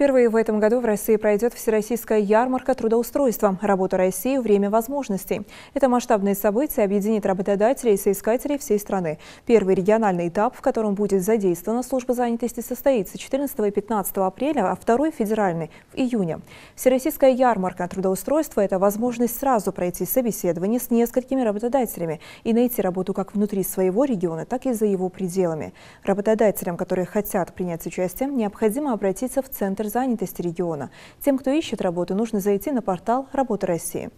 Впервые в этом году в России пройдет Всероссийская ярмарка трудоустройства «Работа России. Время возможностей». Это масштабное событие объединит работодателей и соискателей всей страны. Первый региональный этап, в котором будет задействована служба занятости, состоится 14 и 15 апреля, а второй – федеральный – в июне. Всероссийская ярмарка трудоустройства – это возможность сразу пройти собеседование с несколькими работодателями и найти работу как внутри своего региона, так и за его пределами. Работодателям, которые хотят принять участие, необходимо обратиться в Центр занятости региона. Тем, кто ищет работу, нужно зайти на портал «Работа России».